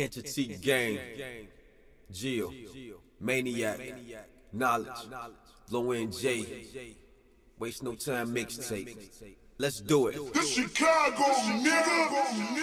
Entity Gang, Geo, Maniac, Knowledge, and J. Waste no time mixtape. Let's do it. Chicago, nigga.